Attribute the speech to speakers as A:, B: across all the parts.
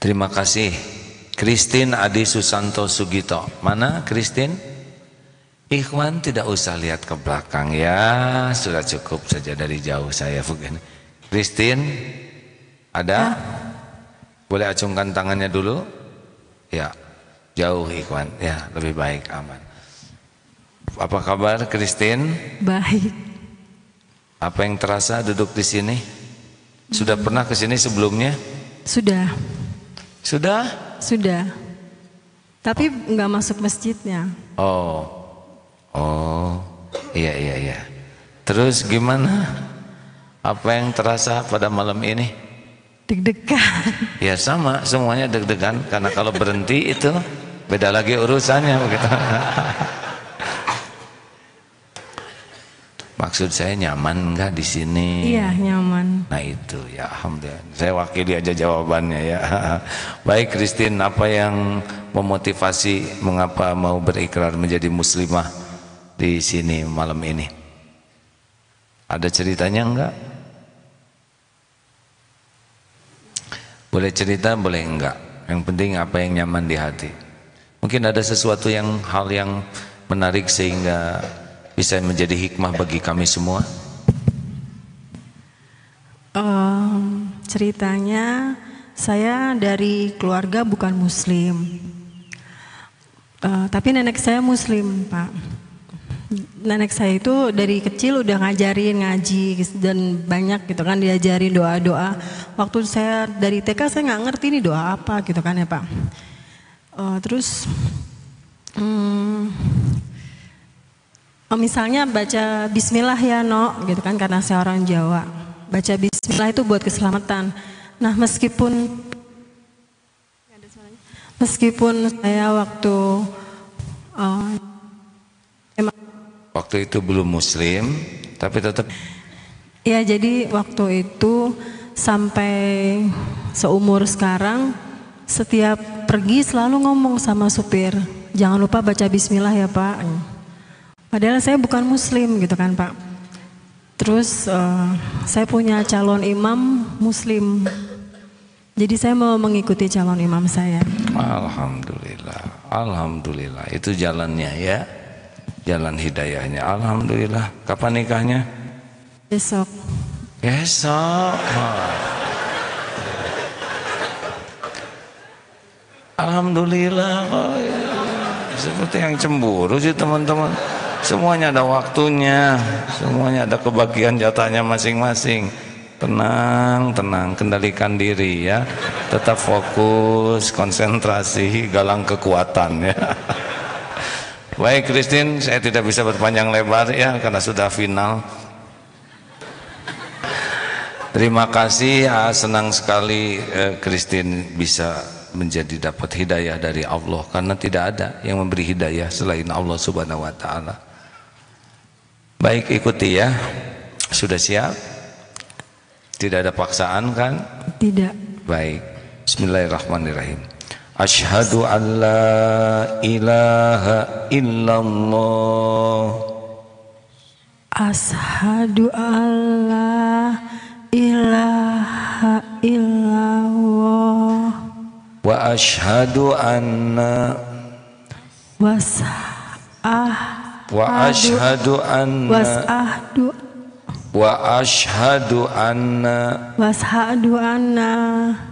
A: Terima kasih. Kristin Adi Susanto Sugito. Mana Kristin? Ikhwan tidak usah lihat ke belakang ya, sudah cukup saja dari jauh saya Kristin Christine, ada? Ya. Boleh acungkan tangannya dulu? Ya, jauh Ikhwan, ya lebih baik aman. Apa kabar Kristin? Baik. Apa yang terasa duduk di sini? Sudah pernah ke sini sebelumnya? Sudah. Sudah?
B: Sudah. Tapi nggak masuk masjidnya.
A: Oh. Oh. Iya, iya, iya. Terus gimana? Apa yang terasa pada malam ini? Deg-degan. Ya sama, semuanya deg-degan. Karena kalau berhenti itu beda lagi urusannya. Begitu. Maksud saya nyaman enggak di sini? Iya
B: nyaman. Nah itu ya
A: alhamdulillah. Saya wakili aja jawabannya ya. Baik Christine, apa yang memotivasi mengapa mau berikrar menjadi muslimah di sini malam ini? Ada ceritanya enggak? Boleh cerita, boleh enggak. Yang penting apa yang nyaman di hati. Mungkin ada sesuatu yang hal yang menarik sehingga bisa menjadi hikmah bagi kami semua?
B: Um, ceritanya saya dari keluarga bukan muslim, uh, tapi nenek saya muslim, Pak. Nenek saya itu dari kecil udah ngajarin ngaji dan banyak gitu kan diajarin doa-doa. Waktu saya dari TK saya nggak ngerti ini doa apa gitu kan ya Pak. Uh, terus, hmm, Oh, misalnya baca bismillah ya no gitu kan karena saya orang Jawa baca bismillah itu buat keselamatan nah meskipun meskipun saya waktu uh, emang,
A: waktu itu belum muslim tapi tetap
B: ya jadi waktu itu sampai seumur sekarang setiap pergi selalu ngomong sama supir jangan lupa baca bismillah ya pak Padahal saya bukan muslim gitu kan Pak. Terus uh, saya punya calon imam muslim. Jadi saya mau mengikuti calon imam saya.
A: Alhamdulillah. Alhamdulillah. Itu jalannya ya. Jalan hidayahnya. Alhamdulillah. Kapan nikahnya? Besok. Besok. Alhamdulillah. Oh, ya. Seperti yang cemburu sih teman-teman. Semuanya ada waktunya, semuanya ada kebagian jatahnya masing-masing. Tenang, tenang, kendalikan diri ya. Tetap fokus, konsentrasi, galang kekuatan ya. Baik Kristin, saya tidak bisa berpanjang lebar ya karena sudah final. Terima kasih, ah, senang sekali eh, bisa menjadi dapat hidayah dari Allah karena tidak ada yang memberi hidayah selain Allah Subhanahu wa taala. Baik ikuti ya. Sudah siap? Tidak ada paksaan kan?
B: Tidak.
A: Baik. Bismillahirrahmanirrahim. ashadu an la ilaha illallah.
B: ashadu an la ilaha illallah.
A: Wa ashadu anna wasah
B: ah wa ashhadu anna wasahdu
A: wa ashadu anna
B: washadu anna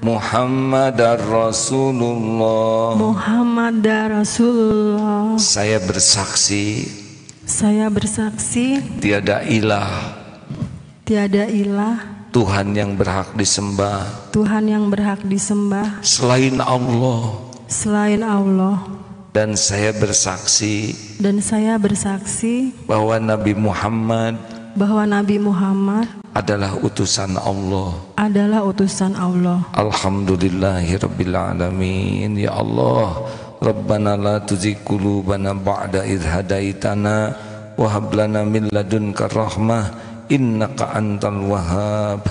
A: Muhammadar Rasulullah
B: Muhammadar Rasulullah
A: saya bersaksi
B: saya bersaksi
A: tiada ilah
B: tiada ilah
A: Tuhan yang berhak disembah
B: Tuhan yang berhak disembah
A: selain Allah
B: selain Allah
A: dan saya bersaksi
B: dan saya bersaksi
A: bahwa Nabi Muhammad
B: bahwa Nabi Muhammad
A: adalah utusan Allah
B: adalah utusan Allah
A: Alhamdulillahirabbil alamin ya Allah Rabbana la tuzigh qulubana ba'da idh hadaitana wa hab lana min ladunka rahmah innaka antal wahhab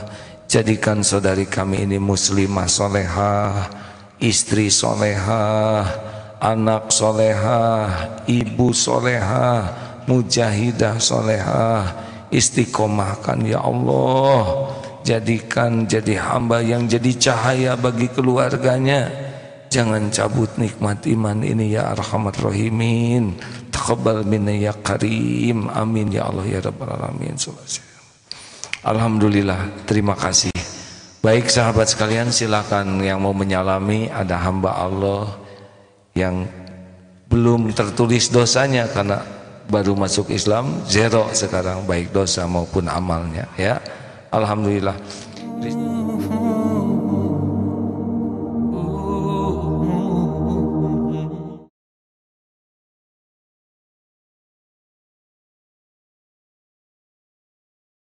A: jadikan saudari kami ini muslimah solehah istri solehah anak solehah, ibu solehah, mujahidah solehah, istiqomahkan ya Allah jadikan jadi hamba yang jadi cahaya bagi keluarganya jangan cabut nikmat iman ini ya arhamar rahimin taqabbal minna ya karim amin ya Allah ya rabbal alamin alhamdulillah terima kasih baik sahabat sekalian silakan yang mau menyalami ada hamba Allah yang belum tertulis dosanya karena baru masuk Islam zero sekarang baik dosa maupun amalnya ya alhamdulillah